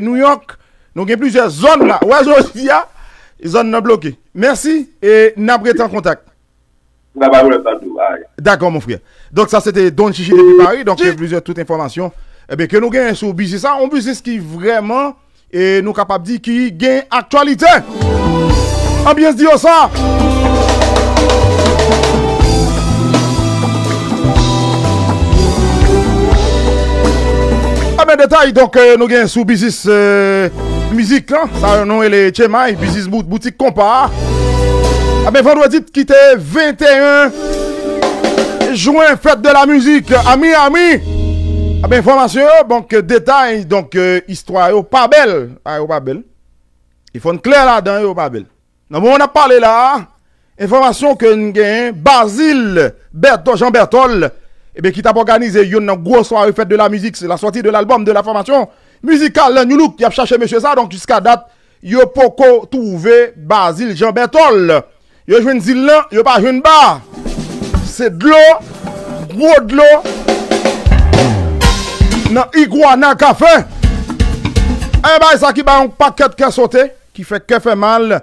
New York, nous avons plusieurs zones là. Ouais, je dis, ah, les zones sont bloquées. Merci et nous en contact. Ah, D'accord, mon frère. Donc, ça, c'était Don Chichi depuis Paris. Donc, il plusieurs toutes informations eh bien, que nous gagnons sur business. Ça, un business qui vraiment et nous capable de dire qui une actualité. Ambiance dit ça. Donk nou gen sou bizis euh, mizik lan Sa yon nou elè Tchema Bizis boutik kompa A ah, ben fon dwa dit ki te 21 Jouen fèt de la mizik Ami, ami A ben fon masyon Bonk detay Donk istwa yo pa bel A yo pa bel Yon fon kler la dan yo pa bel Nan bon an ap pale la Enfonmasyon kon gen Basile Jean Bertol Basile eh bien, qui t'a organisé une grosse soirée fête de la musique, c'est la sortie de l'album de la formation musicale New Look, qui a cherché monsieur ça, donc jusqu'à date, yo poko trouvé Basile Jean Bertol. Yo joué une zille là, yo pas joué une bar. C'est de l'eau, gros de l'eau, dans Iguana Café. Eh bien, ça qui bat un paquet qui a sauté, qui fait que fait mal.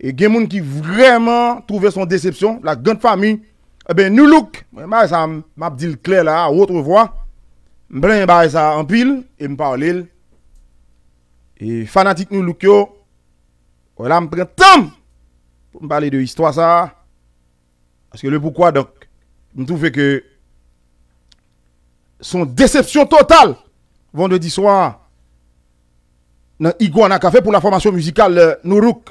Et il y a qui vraiment trouvé son déception, la grande famille. Eh bien, nous, look, je ça m'a dit le clair là, autre voix. Je bah, ça en pile et me parle. Et fanatique nous, look yo. Voilà, je prends temps pour me parler de l'histoire ça. Parce que le pourquoi donc, je trouve que son déception totale vendredi soir dans Iguana Café pour la formation musicale euh, Nourouk.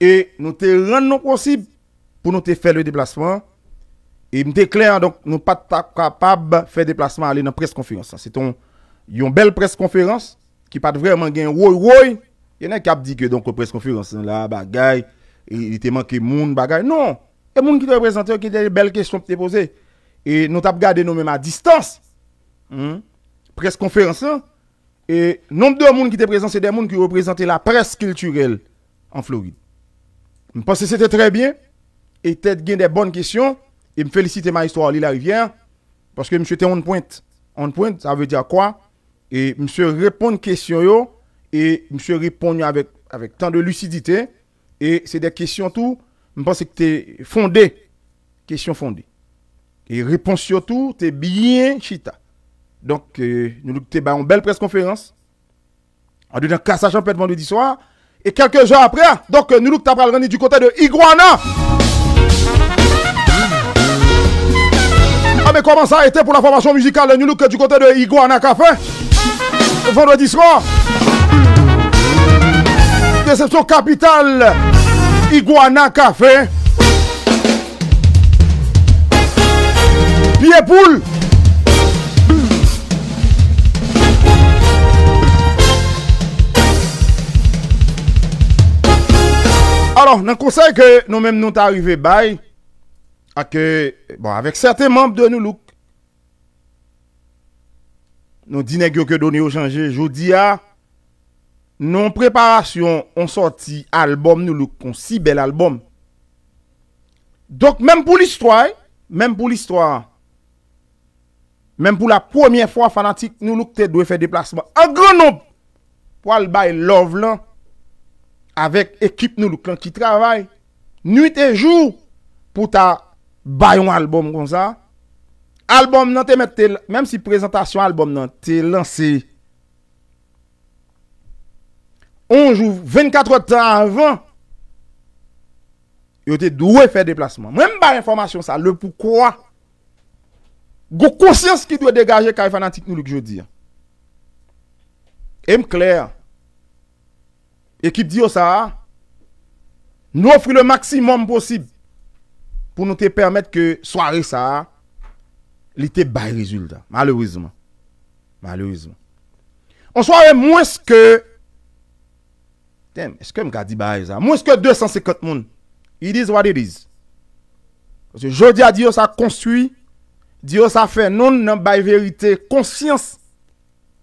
Et nous te rendons possible pour nous te faire le déplacement et me clair, donc, nous pas capable de faire déplacement aller dans presse conférence. C'est une belle presse conférence qui pas vraiment gagné Il y en a qui a dit que donc, presse conférence, là, bagaille, il était manqué monde, bagaille. Non! Et monde qui te représente, qui des belles questions qui te posées. Et nous avons gardé nous-mêmes à distance. Hmm? Presse conférence, hein? et nombre de monde qui étaient présent, c'est des monde qui représentaient la presse culturelle en Floride. Je pense que c'était très bien. Et peut-être des bonnes questions et me féliciter ma histoire à la rivière parce que monsieur était on point On pointe, ça veut dire quoi Et monsieur répond question yo et monsieur répond avec avec tant de lucidité et c'est des questions tout, je pense que tu es fondé. Question fondée. Et réponse surtout, tu es bien chita. Donc euh, nous avons en belle presse conférence. En dedans cassage en vendredi soir et quelques jours après, donc euh, nous nous avons du côté de Iguana. mais comment ça a été pour la formation musicale de New Look du côté de Iguana Café Vendredi soir. Déception capitale. Iguana Café. Pied poule. Alors, un conseil que nous-mêmes nous sommes arrivés, bye. akè, euh, bon, avèk sète mèmbe de nou luk, nou dine gyo ke doni yo chanje, jodi a, nou preparasyon, on sorti albòm nou luk, kon si bel albòm. Dok, mèm pou l'istwaj, eh, mèm pou l'istwaj, mèm pou la pwèmye fwa fanatik nou luk, te dwe fè deplasman, a grenob, pou albay love lan, avèk ekip nou luk lan ki travay, nwite jou, pou ta... Bayon alboum kon sa. Alboum nan te mette, menm si prezentasyon alboum nan te lansi. On jou 24 tan avan, yo te dwe fè deplasman. Mwenm baye informasyon sa, le pou kwa? Gou konsyans ki dwe degaje kaif anantik nou lèk je di. M. Claire, ekip diyo sa, nou ofri le maksimum posib. pou nou te permèt ke sware sa, li te bay rezultat. Malouizman. Malouizman. On sware mwes ke, tem, eske mga di bay za, mwes ke 250 moun. It is what it is. Jodia diyo sa konsui, diyo sa fe non nan bay verite, konsyans.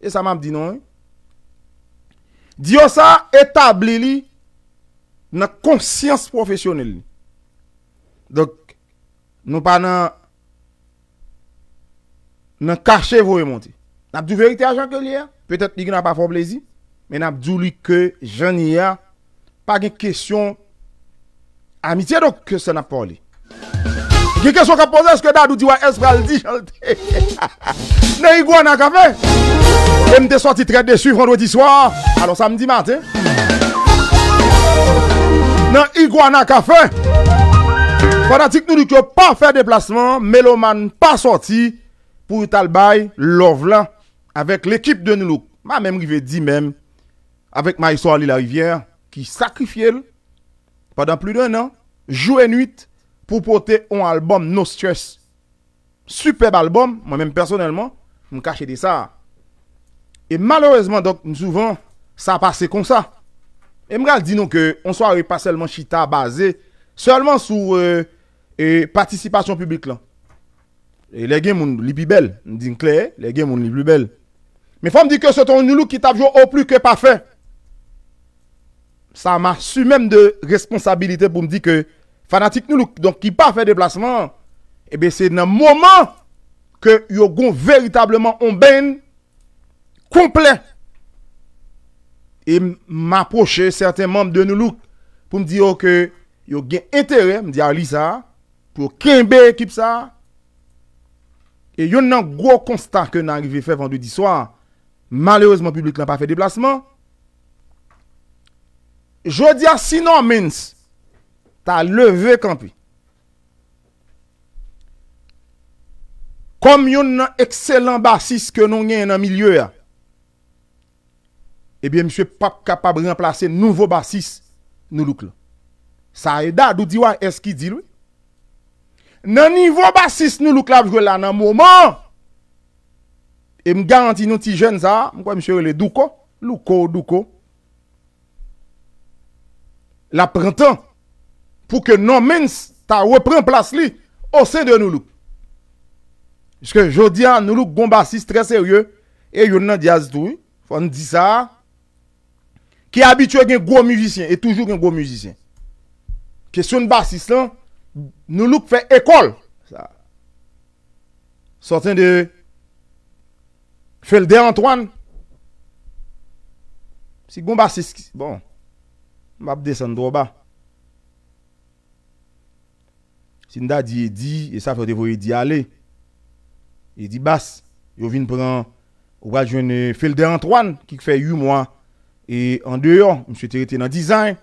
E sa mab di nou. Diyo sa etabli li, nan konsyans profesyonel. Dok, nous pas dans dans cacher vous monter n'a dit vérité à Jean Celier peut-être il n'a pas fort plaisir mais n'a dit que Jean a pas de question amitié donc que ça n'a pas parlé Gye kesyon ka ce que dadou diwa es pral di chalte. Ne igwa nan café E mte sorti très déçu vendredi soir. alors samedi matin. dans iguana café Fanatique nous pas pas déplacement, de déplacement, Meloman pas sorti pour Talbay, Love Là, avec l'équipe de Nilouk. Ma même dit même, avec ma Maïso Ali la rivière qui sacrifie pendant plus d'un an, jour et nuit pour porter un album No Stress. Superbe album, moi-même personnellement, je me cachais de ça. Et malheureusement, donc souvent, ça ça comme ça. Et ça me donc que on soirée pas seulement chita basé seulement sur... E patisipasyon publik la. E le gen moun li bi bel. Ndi nkle, le gen moun li bi bel. Me fwa m di ke se ton noulou ki tabjou ou pli ke pa fe. Sa m a su men de responsabilite pou m di ke fanatik noulou, donk ki pa fe deplasman. E be se nan mouman ke yo goun veritableman on ben komple. E m aproche certain moun de noulou pou m di yo ke yo gen entere, m di a li sa, pou kenbe ekip sa, e yon nan gro konstant ke nan rive fe vandou di swa, maleozman publik nan pa fe deplasman, jodi a sinon mens, ta leve kampi. Kom yon nan ekselant basis ke nou nyen nan milieu ya, ebyen mswe pap kapab renplase nouvo basis nou luk la. Sa e da, dou diwa eski di lwe, Nan nivou basis nou luk la vjwe la nan mouman. E m garanti nou ti jen sa. M kwa m cherele duko. Luko, duko. La prentan. Pou ke nan men ta repren plas li. Ose de nou luk. Jiske jodi an nou luk goun basis tre serye. E yon nan diaz dou. Fon di sa. Ki abitwe gen goun mjizisyen. E toujou gen goun mjizisyen. Kè soun basis lan. Nou loup fè ekol, sa, sotan de, fèl de Antoine, si gomba se skis, bon, mabde san dro ba, Sinda bon. di, e di, e sa fèl de vò, e di ale, e di bas, yo vin pran, wajon fèl de Antoine, ki fè yu mwa, e an deyon, mse teriten nan dizayn,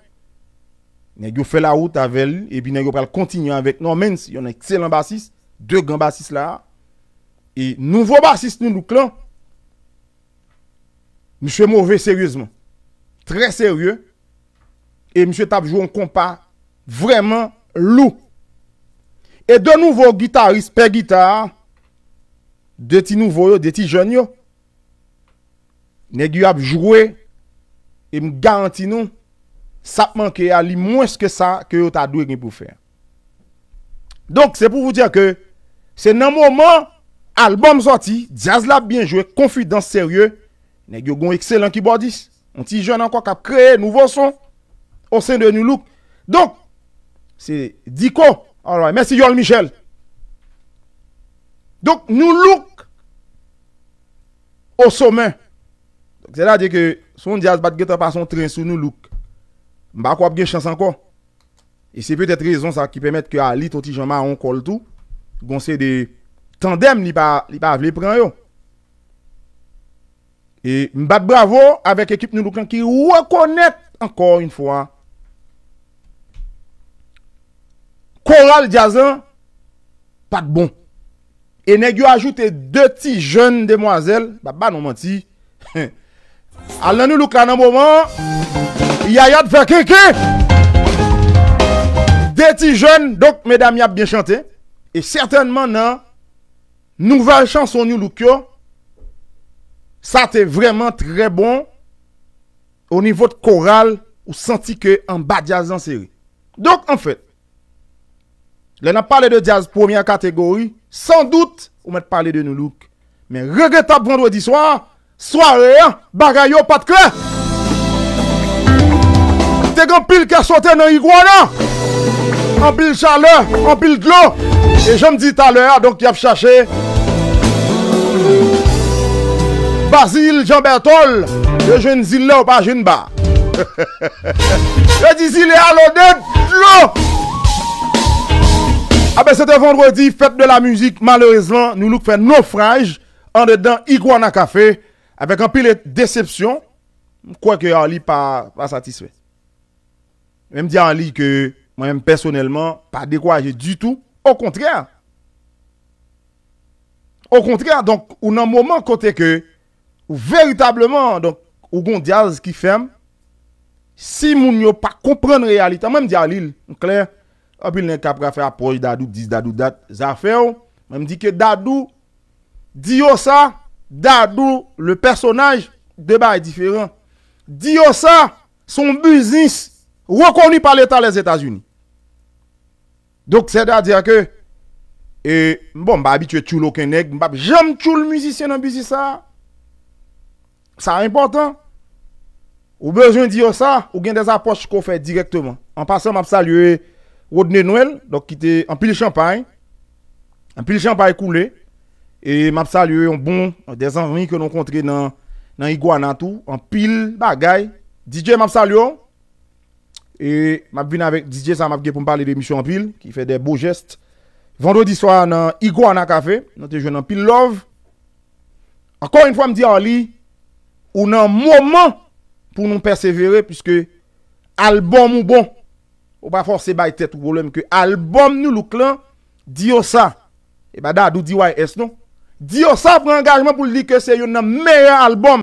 Nègyo fè la wout avèl, e bi nègyo pral kontinyan avèk. Non, men, yon ekselen basis, dè gen basis la, e nouvo basis nou nou klan, mswe mouve seryèzman, trè seryè, e mswe tabjou an kompa, vreman lou. E dè nouvo gitarist, pè gitar, dè ti nouvo yo, dè ti janyo, nègyo apjouè, e m garantinon, Sapman ki a li mwes ke sa Ke yo ta dwe gwen pou fè Donk se pou vou diya ke Se nan mouman Album soti, jazz la bin jwe Konfidans serye Ne gyogon ekselan kibadis On ti jwenn an kwa kap kreye nouvo son O sen de nou luk Donk se di ko Mersi Yol Michel Donk nou luk O somen Se la di ke Son jazz bat geta pa son tren sou nou luk Mba kwa ap gen chans anko. E se pe det rezon sa ki pemet ke a li to ti janman an kol tou. Gon se de tandem li pa avle pren yo. E mbat bravo avek ekip nou lukan ki wakonet anko yon fwa. Koral jazan, pat bon. E neg yo ajoute de ti jen demwazel, bap ba non manti. Alen nou lukan an mwaman. Yaya va Des jeunes, donc mesdames, y bien chanté. Et certainement, non, nouvelle chanson New Look, ça te vraiment très bon. Au niveau de chorale, ou senti que en bas jazz en série. Donc, en fait, là, on a parlé de jazz première catégorie. Sans doute, on va parler de NULUK Mais regrettable vendredi soir, soirée, hein, bagaille pas de clé un pile qui a sauté dans l'Iguana, En pile chaleur, en pile de l'eau. Et je me dis tout à l'heure, donc il a cherché Basile Jean Bertol, le jeune Zille ou pas jeune bas. je dis est à l'eau de l'eau. Ah ben c'était vendredi, fête de la musique. Malheureusement, nous nous faisons naufrage en dedans Iguana Café avec un pile de déception. Quoique Ali pas, pas satisfait. Mwen m di an li ke mwen m personelman pa dekwaje du tout. Au kontrè. Au kontrè, donc, ou nan mouman kote ke, ou veritableman, donc, ou gondiaz ki fem, si moun yo pa komprende realita, mwen m di an li, m klè, apil nen kapra fe aproj dadou, diz dadou dat, zafè ou, mwen m di ke dadou, di yo sa, dadou, le personaj, deba e diferent. Di yo sa, son buzis, reconnu par l'État les États-Unis. Donc, c'est-à-dire que, et, bon, bah, habitué tout aucun nègre, j'aime tout le musicien dans le business, ça. Ça important. Ou besoin de dire ça, ou bien des approches qu'on fait directement. En passant, m'a salué Rodney Noël, donc qui était en pile champagne, en pile champagne coulé, et m'a salué un bon, des amis que nous rencontrons dans, dans Iguana en pile bagaille. DJ m'a salué, et m'a venu avec DJ ça m'a pour parler de Mission pile qui fait des beaux gestes. Vendredi soir dans Iguana Café, nous avons en pile love. Encore une fois me dit Ali on a un moment pour nous persévérer puisque album ou bon on pas forcément tête ou problème que album nous le clan dit ça. Et bien bah, d'où dit YS non. Dit ça prend engagement pour dire que c'est un meilleur album